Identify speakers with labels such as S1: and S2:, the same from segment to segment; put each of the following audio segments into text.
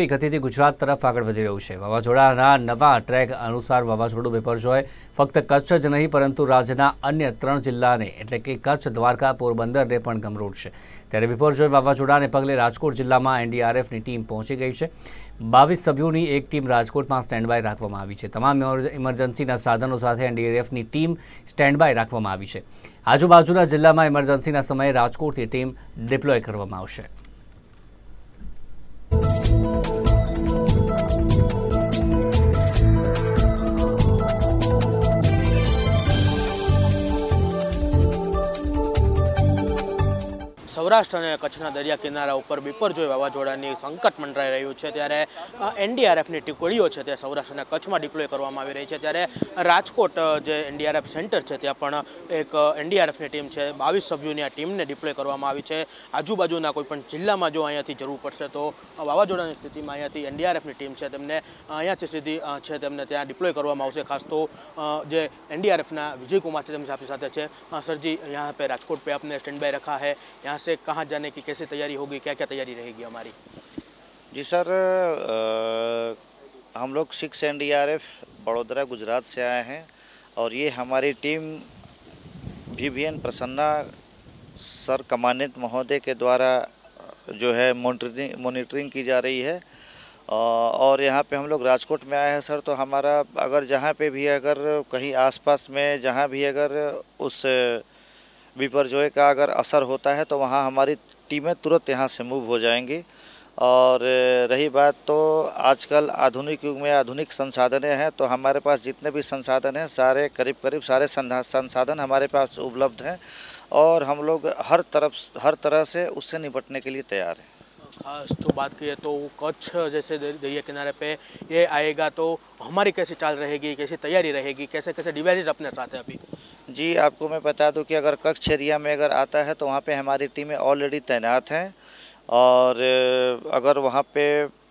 S1: ગતિથી ગુજરાત તરફ આગળ વધી રહ્યું છે વાવાઝોડાના નવા ટ્રેક અનુસાર વાવાઝોડું બેપરજોય ફક્ત કચ્છ જ નહીં પરંતુ રાજ્યના અન્ય ત્રણ જિલ્લાને એટલે કે કચ્છ દ્વારકા પોરબંદરને પણ છે ત્યારે બેપરજોય વાવાઝોડાને પગલે રાજકોટ જિલ્લામાં એનડીઆરએફની ટીમ પહોંચી ગઈ છે બાવીસ સભ્યોની એક ટીમ રાજકોટમાં સ્ટેન્ડબાય રાખવામાં આવી છે તમામ ઇમરજન્સીના સાધનો સાથે એનડીઆરએફની ટીમ સ્ટેન્ડબાય રાખવામાં આવી છે આજુબાજુના જિલ્લામાં ઇમરજન્સીના સમયે રાજકોટથી ટીમ ડિપ્લોય કરવામાં આવશે
S2: સૌરાષ્ટ્ર અને કચ્છના દરિયા કિનારા ઉપર બિપરજોય વાવાઝોડાની સંકટ મંડરાઈ રહ્યું છે ત્યારે એનડીઆરએફની ટુકડીઓ છે તે સૌરાષ્ટ્ર અને કચ્છમાં ડિપ્લોય કરવામાં આવી રહી છે ત્યારે રાજકોટ જે એનડીઆરએફ સેન્ટર છે ત્યાં પણ એક એનડીઆરએફની ટીમ છે બાવીસ સભ્યોની આ ટીમને ડિપ્લોય કરવામાં આવી છે આજુબાજુના કોઈપણ જિલ્લામાં જો અહીંયાથી જરૂર પડશે તો વાવાઝોડાની સ્થિતિમાં અહીંયાથી એનડીઆરએફની ટીમ છે તેમને અહીંયાથી સીધી છે તેમને ત્યાં ડિપ્લોય કરવામાં આવશે ખાસ તો જે एनडीआरएफ ना विजय कुमार से हम आपके साथ अच्छे हाँ सर जी यहाँ पे राजकोट पे आपने स्टैंड बाय रखा से कहाँ जाने की कैसे तैयारी होगी क्या क्या तैयारी रहेगी हमारी
S3: जी सर आ, हम लोग six N D R F Vadodara Gujarat से आए हैं और ये हमारी team V V N Prasanna sir commandant महोदय के द्वारा जो है मोनिटरिंग मोनिटरिंग की जा रही है और यहाँ पे हम लोग राजकोट में आए हैं सर तो हमारा अगर जहाँ पे भी अगर कहीं आसपास में जहाँ भी अगर उस विपर्जोय का अगर असर होता है तो वहाँ हमारी टीमें तुरंत यहाँ से मूव हो जाएंगी और रही बात तो आजकल आधुनिक युग में आधुनिक संसाधनें हैं तो हमारे पास जितने भी संसाधन हैं सारे करीब करीब सारे संसाधन हमारे पास उपलब्ध हैं और हम लोग हर तरफ हर तरह से उससे निपटने के लिए तैयार हैं
S2: खास तो बात की है तो कच्छ जैसे दरिया किनारे पे ये आएगा तो हमारी कैसी चाल रहेगी कैसी तैयारी रहेगी कैसे कैसे डिवाइसेस अपने साथ हैं अभी
S3: जी आपको मैं बता दूं कि अगर कक्ष एरिया में अगर आता है तो वहाँ पे हमारी टीमें ऑलरेडी तैनात हैं
S2: और अगर वहाँ पे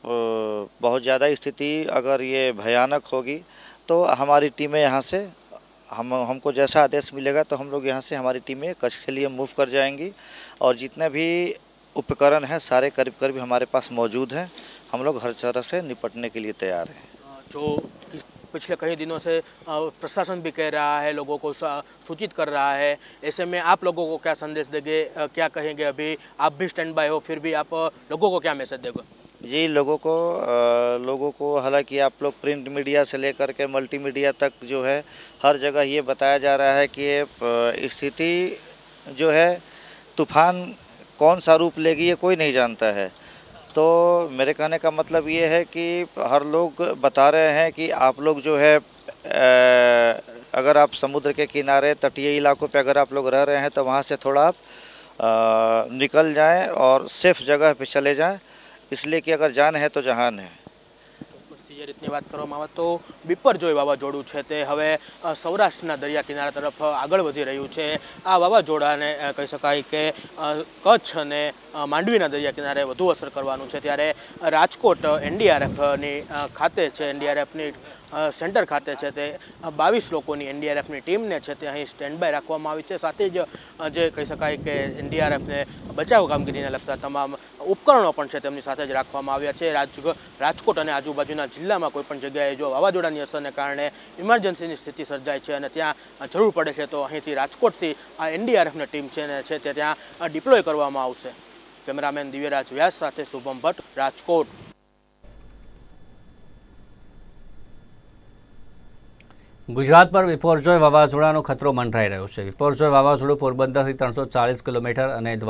S3: बहुत ज़्यादा स्थिति अगर ये भयानक होगी तो हमारी टीमें यहाँ से हम हमको जैसा आदेश मिलेगा तो हम लोग यहाँ से हमारी टीमें कक्ष के लिए मूव कर जाएंगी और जितने भी उपकरण हैं सारे करीब करीब हमारे पास मौजूद हैं हम लोग हर तरह से निपटने के लिए तैयार हैं
S2: जो पिछले कई दिनों से प्रशासन भी कह रहा है लोगों को सूचित कर रहा है ऐसे में आप लोगों को क्या संदेश देंगे क्या कहेंगे अभी आप भी स्टैंड बाय हो फिर भी आप लोगों को क्या मैसेज देगा
S3: जी लोगों को आ, लोगों को हालांकि आप लोग प्रिंट मीडिया से लेकर के मल्टीमीडिया तक जो है हर जगह ये बताया जा रहा है कि स्थिति जो है तूफान कौन सा रूप लेगी ये कोई नहीं जानता है तो मेरे कहने का मतलब ये है कि हर लोग बता रहे हैं कि आप लोग जो है अगर आप समुद्र के किनारे तटीय इलाकों पे अगर आप लोग रह रहे हैं तो वहाँ से थोड़ा आप निकल जाएं और सेफ़ जगह पे चले जाएं इसलिए कि अगर जान है तो जहान है
S2: સૌરાષ્ટ્રથી રીતની વાત કરવામાં આવે તો બિપરજોય વાવાઝોડું છે તે હવે સૌરાષ્ટ્રના દરિયા કિનારા તરફ આગળ વધી રહ્યું છે આ વાવાઝોડાને કહી શકાય કે કચ્છ અને માંડવીના દરિયા કિનારે વધુ અસર કરવાનું છે ત્યારે રાજકોટ એનડીઆરએફની ખાતે છે એનડીઆરએફની સેન્ટર ખાતે છે તે બાવીસ લોકોની એનડીઆરએફની ટીમને છે તે અહીં સ્ટેન્ડ બાય રાખવામાં આવી છે સાથે જ જે કહી શકાય કે એનડીઆરએફને બચાવ કામગીરીને લગતા તમામ ઉપકરણો પણ છે તેમની સાથે જ રાખવામાં આવ્યા છે રાજ રાજકોટ અને આજુબાજુના જિલ્લામાં કોઈપણ જગ્યાએ જો વાવાઝોડાની અસરને કારણે ઇમરજન્સીની સ્થિતિ સર્જાય છે અને ત્યાં જરૂર પડે છે તો અહીંથી રાજકોટથી આ એનડીઆરએફની ટીમ છે ને છે તે ત્યાં ડિપ્લોય કરવામાં આવશે કેમેરામેન દિવ્યરાજ વ્યાસ સાથે શુભમ ભટ્ટ રાજકોટ
S1: ગુજરાત પર વિપોરજોય વાવાઝોડાનો ખતરો મંડરાઈ રહ્યો છે વિપોરજોય વાવાઝોડું પોરબંદરથી ત્રણસો ચાલીસ કિલોમીટર અને દ્વારા